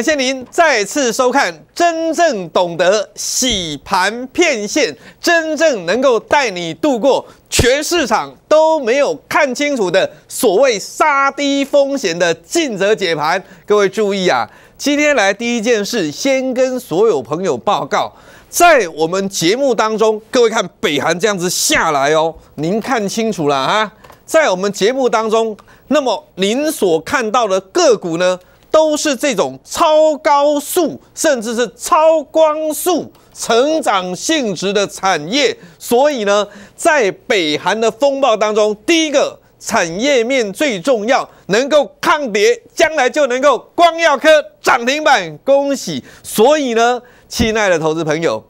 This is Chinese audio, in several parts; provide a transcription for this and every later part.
感谢您再次收看，真正懂得洗盘骗线，真正能够带你度过全市场都没有看清楚的所谓杀低风险的尽责解盘。各位注意啊，今天来第一件事，先跟所有朋友报告，在我们节目当中，各位看北韩这样子下来哦，您看清楚了啊，在我们节目当中，那么您所看到的个股呢？都是这种超高速，甚至是超光速成长性质的产业，所以呢，在北韩的风暴当中，第一个产业面最重要，能够抗跌，将来就能够光耀科涨停板，恭喜！所以呢，亲爱的投资朋友，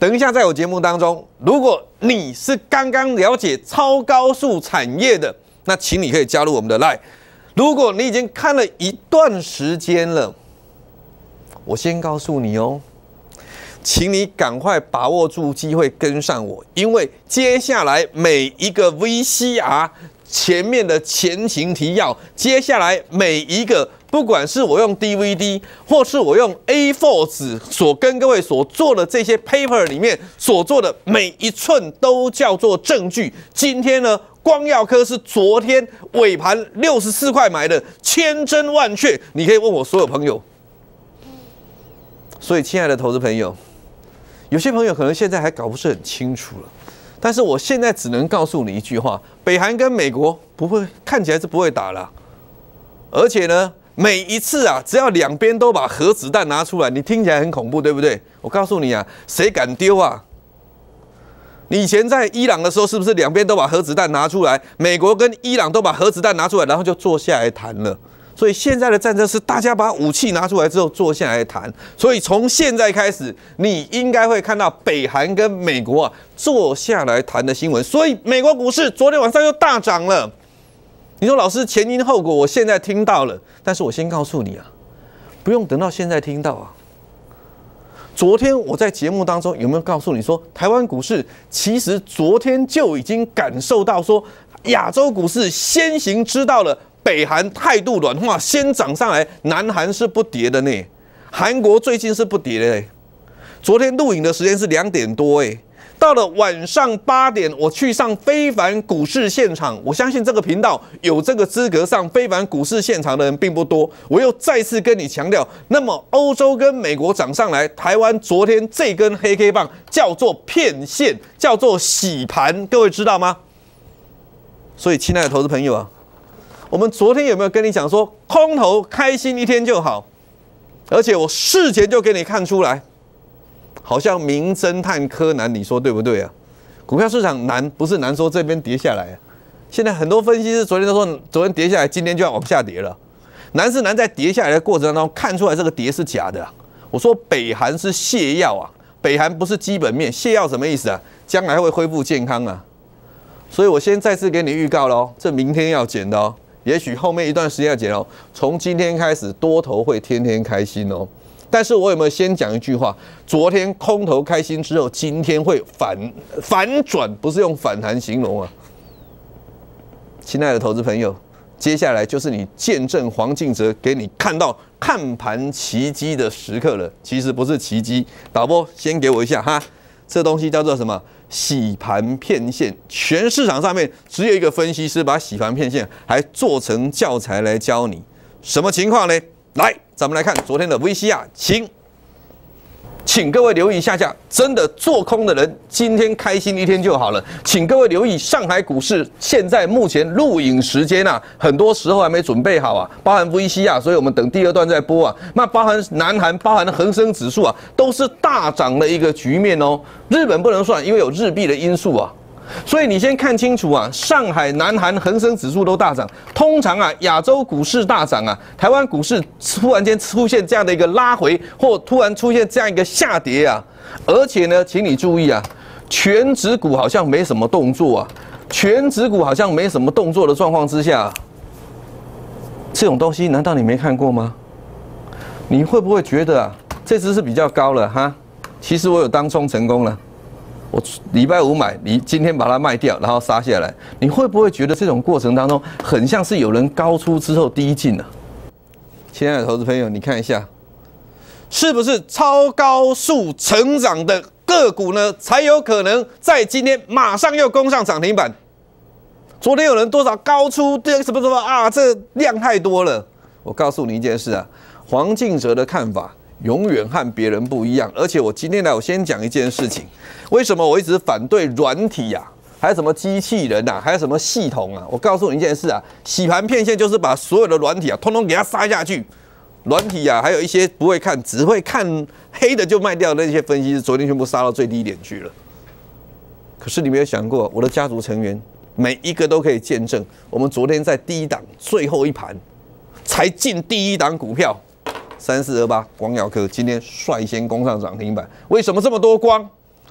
等一下在我节目当中，如果你是刚刚了解超高速产业的，那请你可以加入我们的 Lie。如果你已经看了一段时间了，我先告诉你哦，请你赶快把握住机会跟上我，因为接下来每一个 VCR 前面的前情提要，接下来每一个，不管是我用 DVD 或是我用 A4 纸所跟各位所做的这些 paper 里面所做的每一寸，都叫做证据。今天呢？光耀科是昨天尾盘六十四块买的，千真万确。你可以问我所有朋友。所以，亲爱的投资朋友，有些朋友可能现在还搞不是很清楚了。但是，我现在只能告诉你一句话：北韩跟美国不会看起来是不会打了。而且呢，每一次啊，只要两边都把核子弹拿出来，你听起来很恐怖，对不对？我告诉你啊，谁敢丢啊？以前在伊朗的时候，是不是两边都把核子弹拿出来？美国跟伊朗都把核子弹拿出来，然后就坐下来谈了。所以现在的战争是大家把武器拿出来之后坐下来谈。所以从现在开始，你应该会看到北韩跟美国啊坐下来谈的新闻。所以美国股市昨天晚上又大涨了。你说老师前因后果，我现在听到了，但是我先告诉你啊，不用等到现在听到啊。昨天我在节目当中有没有告诉你说，台湾股市其实昨天就已经感受到说，亚洲股市先行知道了北韩态度软化，先涨上来，南韩是不跌的呢？韩国最近是不跌的昨天录影的时间是两点多哎。到了晚上八点，我去上非凡股市现场。我相信这个频道有这个资格上非凡股市现场的人并不多。我又再次跟你强调，那么欧洲跟美国涨上来，台湾昨天这根黑黑棒叫做骗线，叫做洗盘，各位知道吗？所以，亲爱的投资朋友啊，我们昨天有没有跟你讲说空头开心一天就好？而且我事前就给你看出来。好像名侦探柯南，你说对不对啊？股票市场难，不是难说这边跌下来啊。现在很多分析师昨天都说，昨天跌下来，今天就要往下跌了。难是难，在跌下来的过程当中看出来这个跌是假的。我说北韩是泻药啊，北韩不是基本面，泻药什么意思啊？将来会恢复健康啊。所以我先再次给你预告喽，这明天要减的哦，也许后面一段时间要减哦。从今天开始，多头会天天开心哦。但是我有没有先讲一句话？昨天空头开心之后，今天会反反转，不是用反弹形容啊，亲爱的投资朋友，接下来就是你见证黄敬哲给你看到看盘奇迹的时刻了。其实不是奇迹，导播先给我一下哈，这东西叫做什么？洗盘骗线，全市场上面只有一个分析师把洗盘骗线还做成教材来教你，什么情况呢？来，咱们来看昨天的 v 西亚，请请各位留意一下下，真的做空的人今天开心一天就好了。请各位留意，上海股市现在目前录影时间啊，很多时候还没准备好啊，包含 v 西亚，所以我们等第二段再播啊。那包含南韩、包含恒生指数啊，都是大涨的一个局面哦。日本不能算，因为有日币的因素啊。所以你先看清楚啊，上海、南韩、恒生指数都大涨。通常啊，亚洲股市大涨啊，台湾股市突然间出现这样的一个拉回，或突然出现这样一个下跌啊。而且呢，请你注意啊，全指股好像没什么动作啊，全指股好像没什么动作的状况之下，这种东西难道你没看过吗？你会不会觉得啊，这只是比较高了哈？其实我有当冲成功了。我礼拜五买，你今天把它卖掉，然后杀下来，你会不会觉得这种过程当中很像是有人高出之后低进呢？亲爱的投资朋友，你看一下，是不是超高速成长的个股呢，才有可能在今天马上又攻上涨停板？昨天有人多少高出对什么什么啊？这量太多了。我告诉你一件事啊，黄敬哲的看法。永远和别人不一样，而且我今天来，我先讲一件事情。为什么我一直反对软体呀？还有什么机器人啊？还有什么系统啊？我告诉你一件事啊，洗盘骗线就是把所有的软体啊，通通给它杀下去。软体啊，还有一些不会看，只会看黑的就卖掉那些分析师，昨天全部杀到最低点去了。可是你没有想过，我的家族成员每一个都可以见证，我们昨天在第一档最后一盘才进第一档股票。三四二八光耀科今天率先攻上涨停板，为什么这么多光？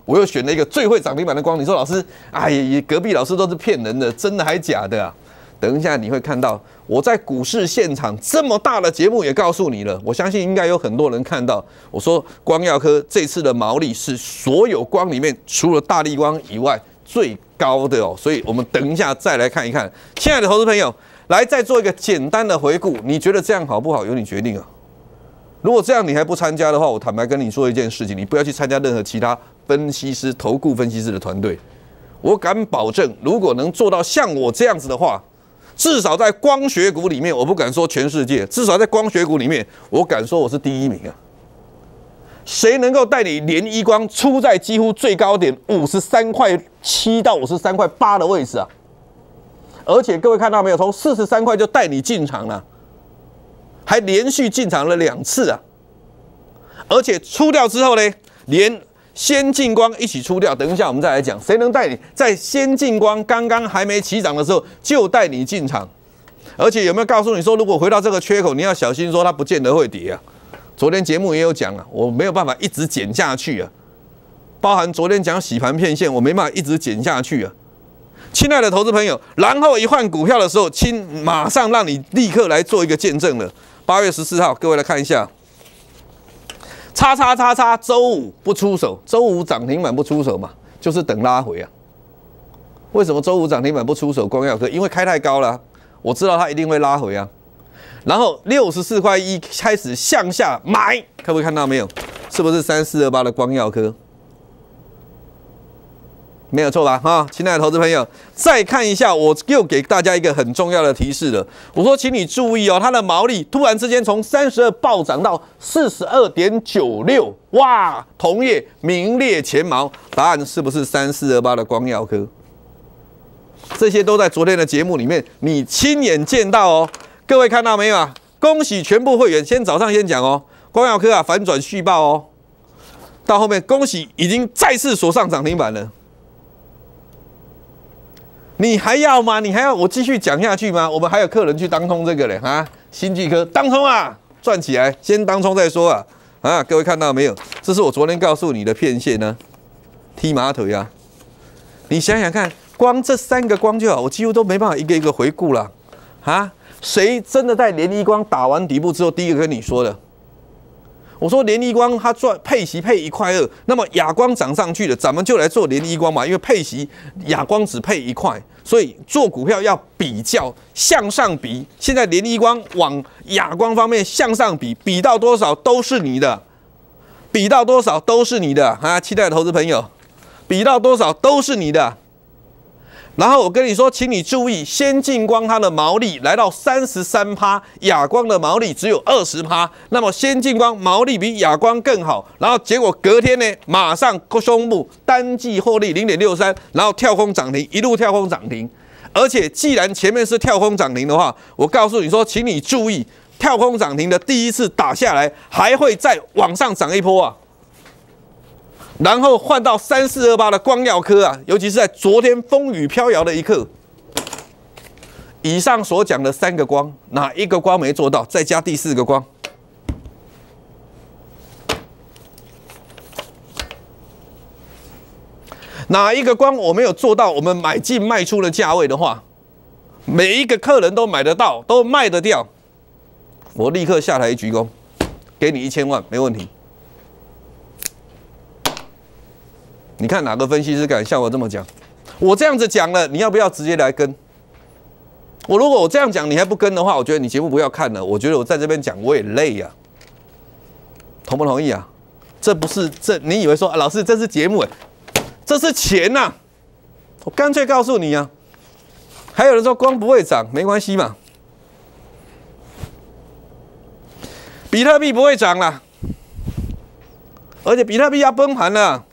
我又选了一个最会涨停板的光。你说老师，哎，隔壁老师都是骗人的，真的还假的啊？等一下你会看到我在股市现场这么大的节目也告诉你了。我相信应该有很多人看到。我说光耀科这次的毛利是所有光里面除了大力光以外最高的哦，所以我们等一下再来看一看。亲爱的投资朋友，来再做一个简单的回顾，你觉得这样好不好？由你决定啊。如果这样你还不参加的话，我坦白跟你说一件事情，你不要去参加任何其他分析师、投顾分析师的团队。我敢保证，如果能做到像我这样子的话，至少在光学股里面，我不敢说全世界，至少在光学股里面，我敢说我是第一名啊！谁能够带你连一光出在几乎最高点五十三块七到五十三块八的位置啊？而且各位看到没有，从四十三块就带你进场了。还连续进场了两次啊！而且出掉之后呢，连先进光一起出掉。等一下我们再来讲，谁能带你在先进光刚刚还没起涨的时候就带你进场？而且有没有告诉你说，如果回到这个缺口，你要小心说它不见得会跌啊？昨天节目也有讲啊，我没有办法一直减下去啊，包含昨天讲洗盘骗线，我没办法一直减下去啊。亲爱的投资朋友，然后一换股票的时候，亲马上让你立刻来做一个见证了。八月十四号，各位来看一下，叉叉叉叉，周五不出手，周五涨停板不出手嘛，就是等拉回啊。为什么周五涨停板不出手？光耀科，因为开太高了，我知道它一定会拉回啊。然后六十四块一开始向下买，可不可以看到没有？是不是三四二八的光耀科？没有错吧？哈，亲爱的投资朋友，再看一下，我又给大家一个很重要的提示了。我说，请你注意哦，它的毛利突然之间从三十二暴涨到四十二点九六，哇，同业名列前茅。答案是不是三四二八的光耀科？这些都在昨天的节目里面，你亲眼见到哦。各位看到没有啊？恭喜全部会员，先早上先讲哦，光耀科啊反转续报哦，到后面恭喜已经再次锁上涨停板了。你还要吗？你还要我继续讲下去吗？我们还有客人去当通这个嘞啊！新巨科当通啊，赚起来，先当通再说啊！啊，各位看到没有？这是我昨天告诉你的片线呢，踢马腿啊！你想想看，光这三个光就好，我几乎都没办法一个一个回顾了啊！谁真的在连一光打完底部之后第一个跟你说的？我说联立光它赚配息配一块二，那么哑光涨上去了，咱们就来做联立光嘛。因为配息哑光只配一块，所以做股票要比较向上比。现在联立光往哑光方面向上比，比到多少都是你的，比到多少都是你的啊！期待投资朋友，比到多少都是你的。然后我跟你说，请你注意，先进光它的毛利来到三十三趴，哑光的毛利只有二十趴。那么先进光毛利比哑光更好。然后结果隔天呢，马上公布单季获利零点六三，然后跳空涨停，一路跳空涨停。而且既然前面是跳空涨停的话，我告诉你说，请你注意，跳空涨停的第一次打下来，还会再往上涨一波啊。然后换到三四二八的光耀科啊，尤其是在昨天风雨飘摇的一刻。以上所讲的三个光，哪一个光没做到？再加第四个光，哪一个光我没有做到？我们买进卖出的价位的话，每一个客人都买得到，都卖得掉，我立刻下台一鞠躬，给你一千万，没问题。你看哪个分析师敢像我这么讲？我这样子讲了，你要不要直接来跟？我如果我这样讲，你还不跟的话，我觉得你节目不要看了。我觉得我在这边讲，我也累呀。同不同意啊？这不是这你以为说啊、老师这是节目，这是钱呐！我干脆告诉你啊，还有人说光不会涨，没关系嘛。比特币不会涨了，而且比特币要崩盘了。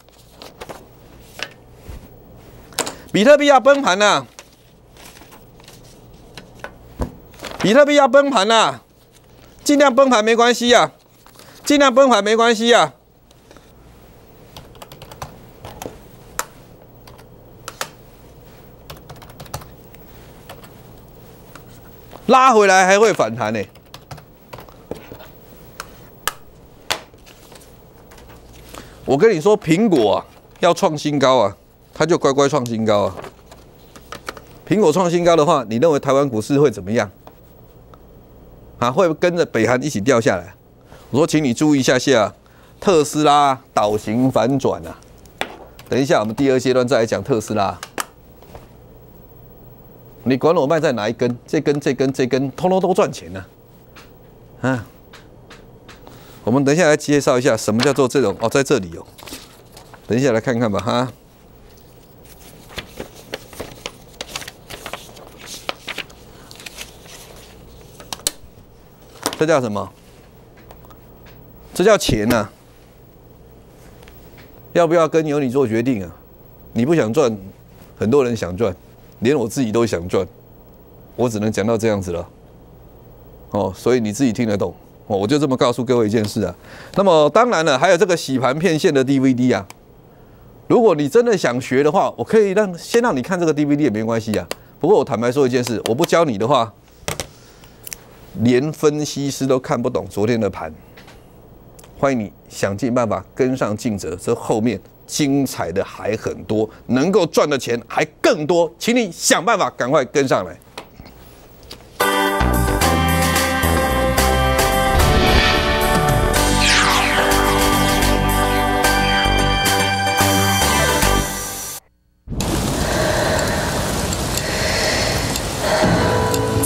比特币要崩盘了，比特币要崩盘了，尽量崩盘没关系呀，尽量崩盘没关系呀，拉回来还会反弹呢。我跟你说，苹果要创新高啊！他就乖乖创新高啊！苹果创新高的话，你认为台湾股市会怎么样？啊，会跟着北韩一起掉下来？我说，请你注意一下，下特斯拉倒行反转啊！等一下，我们第二阶段再来讲特斯拉。你管我卖在哪一根？这根、这根、这根，通通都赚钱呢！啊！我们等一下来介绍一下什么叫做这种哦，在这里哦，等一下来看看吧，哈。这叫什么？这叫钱呐！要不要跟由你做决定啊？你不想赚，很多人想赚，连我自己都想赚，我只能讲到这样子了。哦，所以你自己听得懂。哦，我就这么告诉各位一件事啊。那么当然了，还有这个洗盘骗线的 DVD 啊。如果你真的想学的话，我可以让先让你看这个 DVD 也没关系啊。不过我坦白说一件事，我不教你的话。连分析师都看不懂昨天的盘，欢迎你想尽办法跟上净值，这后面精彩的还很多，能够赚的钱还更多，请你想办法赶快跟上来。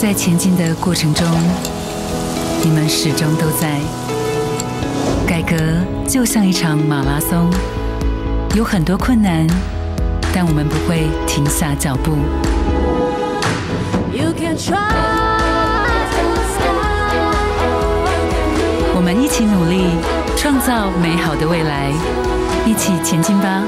在前进的过程中，你们始终都在。改革就像一场马拉松，有很多困难，但我们不会停下脚步。我们一起努力，创造美好的未来，一起前进吧。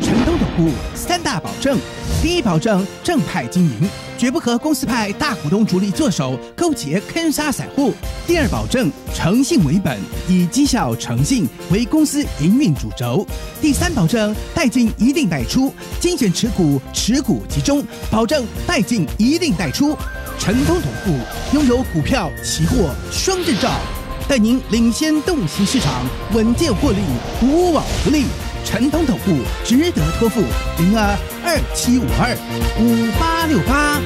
成都总部三大保证：第一保证正派经营。绝不和公司派大股东、主力做手勾结坑杀散户。第二，保证诚信为本，以绩效诚信为公司营运主轴。第三，保证代进一定代出，精选持股，持股集中，保证代进一定代出。成功同富拥有股票、期货双证照，带您领先动悉市场，稳健获利，无往不利。陈通总部值得托付，零二二七五二五八六八。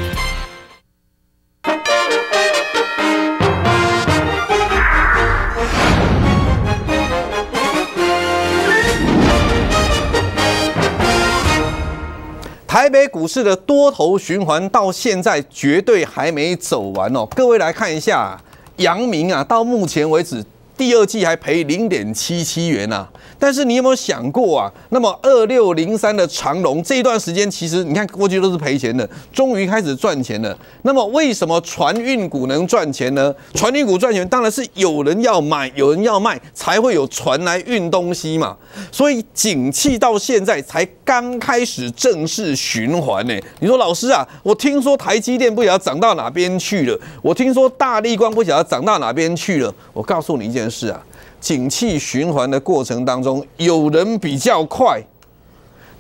台北股市的多头循环到现在绝对还没走完哦，各位来看一下，阳明啊，到目前为止。第二季还赔零点七七元啊。但是你有没有想过啊？那么二六零三的长龙这一段时间其实你看过去都是赔钱的，终于开始赚钱了。那么为什么船运股能赚钱呢？船运股赚钱当然是有人要买，有人要卖，才会有船来运东西嘛。所以景气到现在才刚开始正式循环呢。你说老师啊，我听说台积电不晓得涨到哪边去了，我听说大立光不晓得涨到哪边去了。我告诉你一件。是啊，景气循环的过程当中，有人比较快，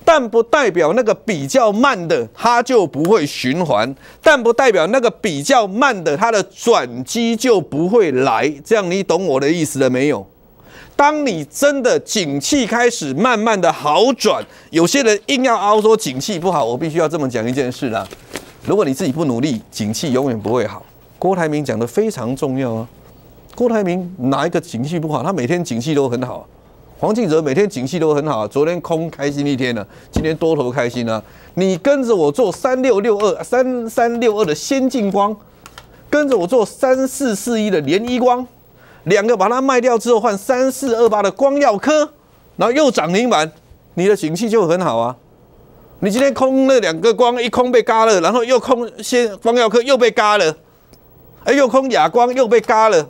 但不代表那个比较慢的他就不会循环，但不代表那个比较慢的它的转机就不会来。这样你懂我的意思了没有？当你真的景气开始慢慢的好转，有些人硬要凹说景气不好，我必须要这么讲一件事啦。如果你自己不努力，景气永远不会好。郭台铭讲的非常重要啊。郭台铭哪一个景气不好？他每天景气都很好。黄敬泽每天景气都很好。昨天空开心一天了，今天多头开心了。你跟着我做三六六二三三六二的先进光，跟着我做三四四一的联一光，两个把它卖掉之后换三四二八的光耀科，然后又涨停板，你的景气就很好啊。你今天空了两个光，一空被嘎了，然后又空先光耀科又被嘎了，哎又空哑光又被嘎了。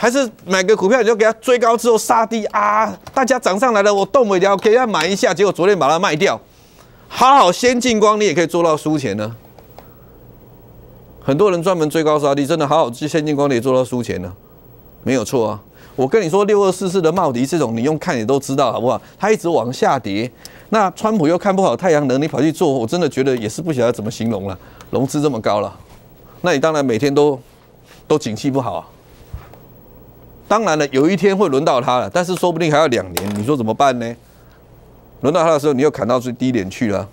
还是买个股票，你就给它追高之后杀低啊！大家涨上来了，我动了给它买一下，结果昨天把它卖掉。好好先进光，你也可以做到输钱呢。很多人专门追高杀低，真的好好去先进光，你也做到输钱了，没有错啊！我跟你说，六二四四的茂迪这种，你用看你都知道好不好？它一直往下跌。那川普又看不好太阳能，你跑去做，我真的觉得也是不晓得怎么形容了，融资这么高了，那你当然每天都都景气不好。当然了，有一天会轮到它了，但是说不定还要两年。你说怎么办呢？轮到它的时候，你又砍到最低点去了。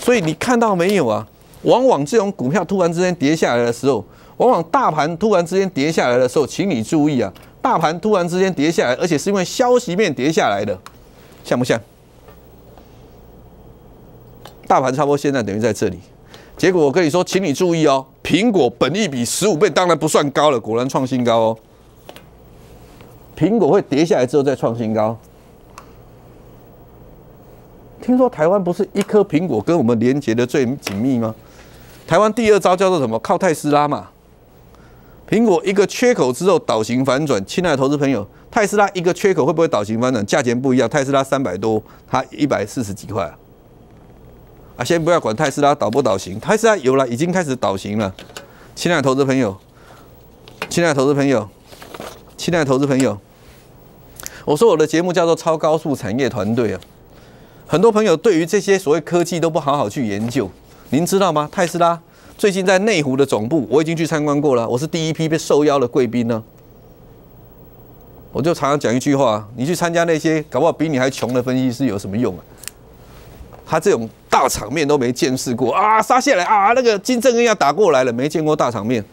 所以你看到没有啊？往往这种股票突然之间跌下来的时候，往往大盘突然之间跌下来的时候，请你注意啊！大盘突然之间跌下来，而且是因为消息面跌下来的，像不像？大盘差不多现在等于在这里。结果我跟你说，请你注意哦。苹果本益比十五倍，当然不算高了，果然创新高哦。苹果会跌下来之后再创新高。听说台湾不是一颗苹果跟我们连接的最紧密吗？台湾第二招叫做什么？靠泰斯拉嘛。苹果一个缺口之后倒型反转，亲爱的投资朋友，泰斯拉一个缺口会不会倒型反转？价钱不一样，泰斯拉三百多，它一百四十几块啊。啊，先不要管泰斯拉倒不倒型，泰斯拉有了已经开始倒型了。亲爱的投资朋友，亲爱的投资朋友。亲爱的投资朋友，我说我的节目叫做超高速产业团队啊，很多朋友对于这些所谓科技都不好好去研究，您知道吗？特斯拉最近在内湖的总部，我已经去参观过了，我是第一批被受邀的贵宾呢。我就常常讲一句话，你去参加那些搞不好比你还穷的分析师有什么用啊？他这种大场面都没见识过啊，杀下来啊，那个金正恩要打过来了，没见过大场面。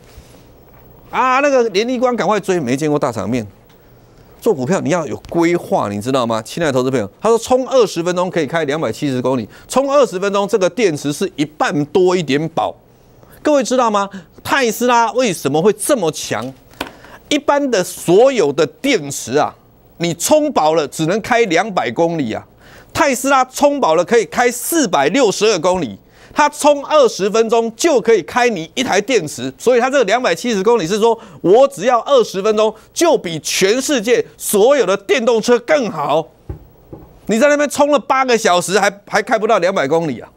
啊，那个连立光赶快追，没见过大场面。做股票你要有规划，你知道吗，亲爱的投资朋友？他说充二十分钟可以开两百七十公里，充二十分钟这个电池是一半多一点饱。各位知道吗？特斯拉为什么会这么强？一般的所有的电池啊，你充饱了只能开两百公里啊，特斯拉充饱了可以开四百六十二公里。它充二十分钟就可以开你一台电池，所以它这个两百七十公里是说我只要二十分钟就比全世界所有的电动车更好。你在那边充了八个小时还还开不到两百公里啊！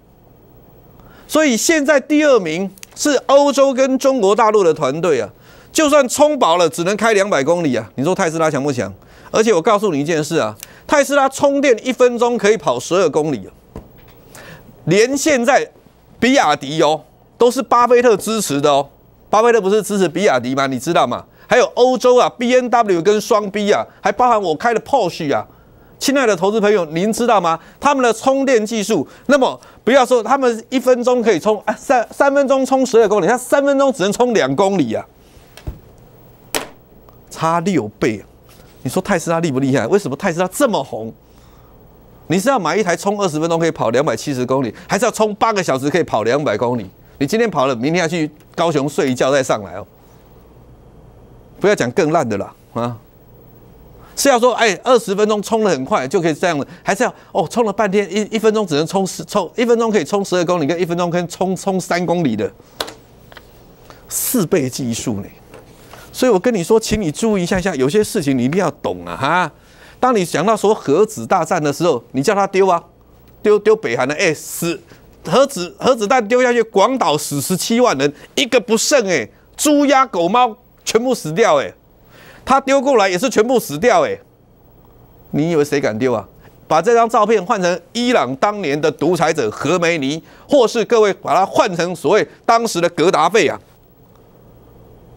所以现在第二名是欧洲跟中国大陆的团队啊，就算充饱了只能开两百公里啊！你说特斯拉强不强？而且我告诉你一件事啊，特斯拉充电一分钟可以跑十二公里啊，连现在。比亚迪哦，都是巴菲特支持的哦。巴菲特不是支持比亚迪吗？你知道吗？还有欧洲啊，B N W 跟双 B 啊，还包含我开的 Porsche 啊。亲爱的投资朋友，您知道吗？他们的充电技术，那么不要说他们一分钟可以充啊，三三分钟充十二公里，他三分钟只能充两公里呀，差六倍。你说泰斯拉厉不厉害？为什么泰斯拉这么红？你是要买一台充二十分钟可以跑两百七十公里，还是要充八个小时可以跑两百公里？你今天跑了，明天要去高雄睡一觉再上来哦。不要讲更烂的了啊！是要说哎，二十分钟充的很快就可以这样了，还是要哦，充了半天一一分钟只能充十充一分钟可以充十二公里，跟一分钟可以充充三公里的四倍技术呢？所以我跟你说，请你注意一下下，有些事情你一定要懂啊哈。当你想到说核子大战的时候，你叫他丢啊，丢丢北韩的，S 死核子核子弹丢下去，广岛死十七万人，一个不剩，哎猪鸭狗猫全部死掉，哎，他丢过来也是全部死掉，哎，你以为谁敢丢啊？把这张照片换成伊朗当年的独裁者何梅尼，或是各位把它换成所谓当时的格达费啊，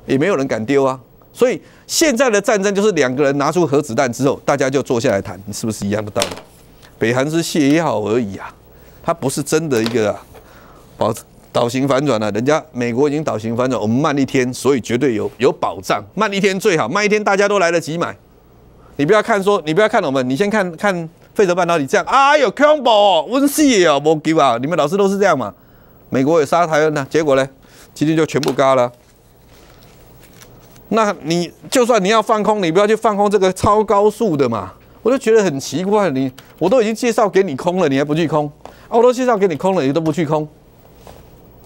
也没有人敢丢啊，所以。现在的战争就是两个人拿出核子弹之后，大家就坐下来谈，是不是一样的道理？北韩是泻药而已啊，它不是真的一个保倒型反转了。人家美国已经倒型反转，我们慢一天，所以绝对有有保障。慢一天最好，慢一天大家都来得及买。你不要看说，你不要看我们，你先看看费德曼到底这样。哎呦，combo，温室也好，摩啊，你们老师都是这样嘛？美国也杀台湾啊，结果呢？今天就全部嘎了。那你就算你要放空，你不要去放空这个超高速的嘛？我就觉得很奇怪，你我都已经介绍给你空了，你还不去空？我都介绍给你空了，你都不去空？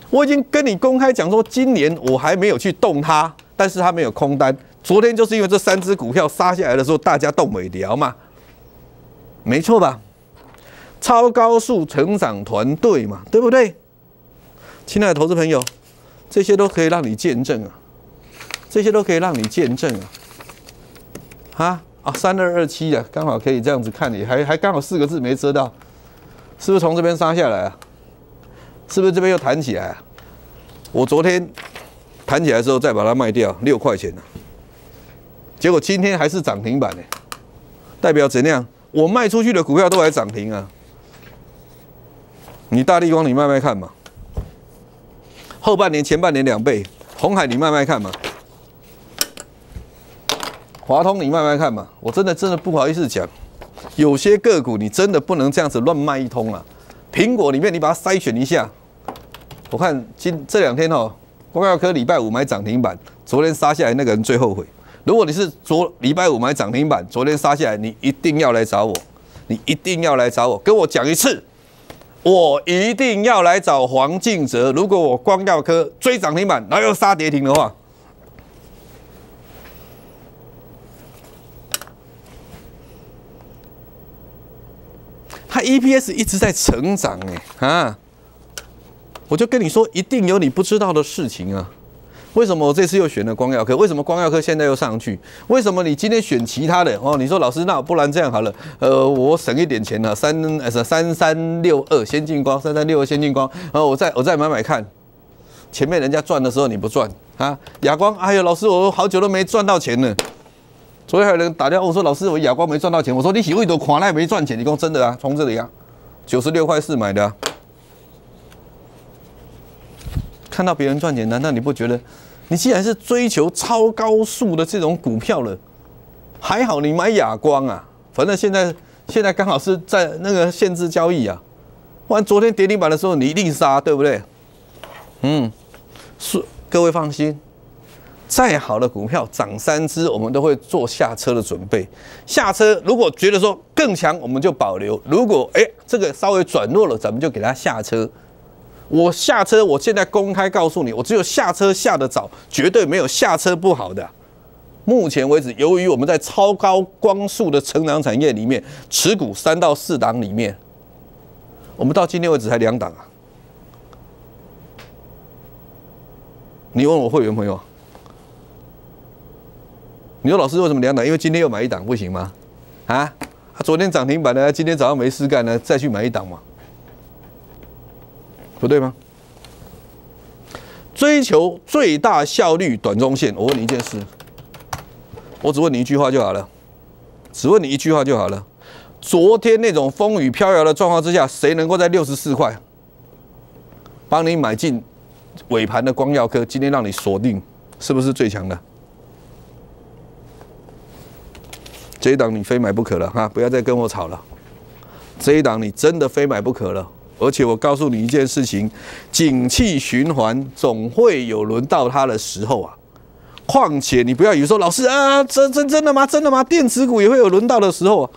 我已经跟你公开讲说，今年我还没有去动它，但是它没有空单。昨天就是因为这三只股票杀下来的时候，大家动尾聊嘛，没错吧？超高速成长团队嘛，对不对？亲爱的投资朋友，这些都可以让你见证啊。这些都可以让你见证啊！啊，三二二七啊，刚好可以这样子看，你还还刚好四个字没遮到，是不是从这边杀下来啊？是不是这边又弹起来啊？我昨天弹起来之后再把它卖掉，六块钱啊，结果今天还是涨停板呢，代表怎样？我卖出去的股票都还涨停啊！你大力光，你慢慢看嘛。后半年前半年两倍，红海你慢慢看嘛。华通，你慢慢看嘛。我真的真的不好意思讲，有些个股你真的不能这样子乱卖一通啊。苹果里面你把它筛选一下。我看今这两天哦，光耀科礼拜五买涨停板，昨天杀下来，那个人最后悔。如果你是昨礼拜五买涨停板，昨天杀下来，你一定要来找我，你一定要来找我，跟我讲一次，我一定要来找黄敬哲。如果我光耀科追涨停板，然后又杀跌停的话。EPS 一直在成长哎啊！我就跟你说，一定有你不知道的事情啊！为什么我这次又选了光耀科？为什么光耀科现在又上去？为什么你今天选其他的？哦，你说老师，那不然这样好了，呃，我省一点钱了，三三三六二先进光，三三六二先进光，然后我再我再买买看。前面人家赚的时候你不赚啊？哑光，哎呦，老师，我好久都没赚到钱了。所以还有人打电话我说老师我哑光没赚到钱我说你洗胃都垮，那也没赚钱你说我真的啊从这里啊九十六块四买的，看到别人赚钱难道你不觉得？你既然是追求超高速的这种股票了，还好你买哑光啊，反正现在现在刚好是在那个限制交易啊，不然昨天跌停板的时候你一定杀对不对？嗯，是各位放心。再好的股票涨三只，我们都会做下车的准备。下车如果觉得说更强，我们就保留；如果哎这个稍微转弱了，咱们就给它下车。我下车，我现在公开告诉你，我只有下车下的早，绝对没有下车不好的。目前为止，由于我们在超高光速的成长产业里面持股三到四档里面，我们到今天为止才两档啊。你问我会员朋友。你说老师为什么两档？因为今天又买一档不行吗？啊，他昨天涨停板呢，今天早上没事干呢，再去买一档嘛，不对吗？追求最大效率，短中线。我问你一件事，我只问你一句话就好了，只问你一句话就好了。昨天那种风雨飘摇的状况之下，谁能够在六十四块，帮你买进尾盘的光耀科，今天让你锁定，是不是最强的？这一档你非买不可了，哈！不要再跟我吵了。这一档你真的非买不可了，而且我告诉你一件事情：景气循环总会有轮到它的时候啊。况且你不要以为说，老师啊，真真真的吗？真的吗？电子股也会有轮到的时候。啊。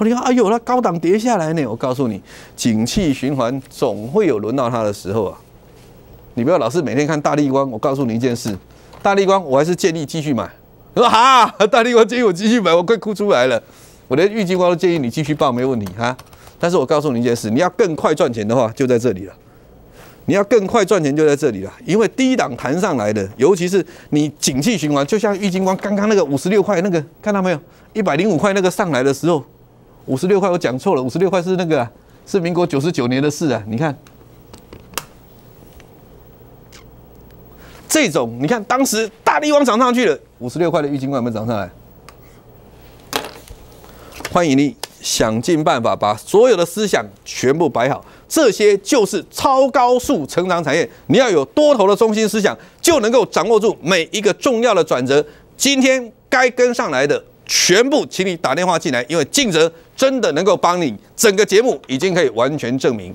你看，哎呦，那高档跌下来呢。我告诉你，景气循环总会有轮到它的时候啊。你不要老是每天看大立光。我告诉你一件事。大力光，我还是建议继续买。他 说哈，大力光建议我继续买，我快哭出来了。我连郁金花都建议你继续报，没问题哈。但是我告诉你一件事，你要更快赚钱的话，就在这里了。你要更快赚钱就在这里了，因为低档弹上来的，尤其是你景气循环，就像郁金光刚刚那个五十六块那个，看到没有？一百零五块那个上来的时候，五十六块我讲错了，五十六块是那个是民国九十九年的事啊，你看。这种你看，当时大力王涨上去了，五十六块的郁金罐有没有涨上来？欢迎你，想尽办法把所有的思想全部摆好，这些就是超高速成长产业。你要有多头的中心思想，就能够掌握住每一个重要的转折。今天该跟上来的全部，请你打电话进来，因为尽责真的能够帮你。整个节目已经可以完全证明。